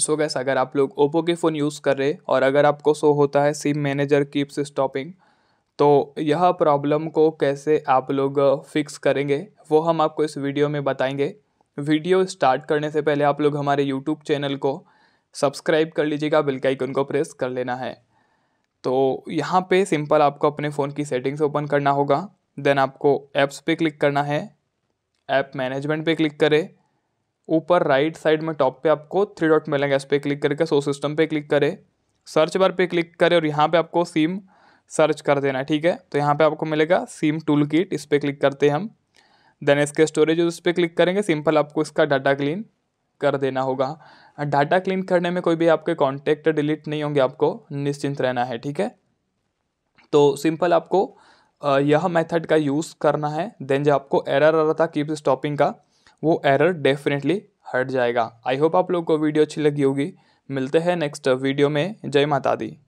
सो gas अगर आप लोग ओप्पो के फ़ोन यूज़ कर रहे और अगर आपको शो होता है सिम मैनेजर कीप्स स्टॉपिंग तो यह प्रॉब्लम को कैसे आप लोग फिक्स करेंगे वो हम आपको इस वीडियो में बताएंगे वीडियो स्टार्ट करने से पहले आप लोग हमारे यूट्यूब चैनल को सब्सक्राइब कर लीजिएगा बिल का आइकन को प्रेस कर लेना है तो यहाँ पे सिंपल आपको अपने फ़ोन की सेटिंग्स ओपन करना होगा देन आपको ऐप्स पे क्लिक करना है ऐप मैनेजमेंट पे क्लिक करें ऊपर राइट साइड में टॉप पे आपको थ्री डॉट मिलेंगे इस पर क्लिक करके सो सिस्टम पे क्लिक करें सर्च बार पे क्लिक करें और यहाँ पे आपको सिम सर्च कर देना ठीक है तो यहाँ पे आपको मिलेगा सिम टूल किट इस पर क्लिक करते हैं हम देन इसके स्टोरेज उस पर क्लिक करेंगे सिंपल आपको इसका डाटा क्लीन कर देना होगा डाटा क्लीन करने में कोई भी आपके कॉन्टैक्ट डिलीट नहीं होंगे आपको निश्चिंत रहना है ठीक है तो सिंपल आपको यह मेथड का यूज़ करना है देन जो आपको एरर आ रहा था कीप स्टॉपिंग का वो एरर डेफिनेटली हट जाएगा आई होप आप लोग को वीडियो अच्छी लगी होगी मिलते हैं नेक्स्ट वीडियो में जय माता दी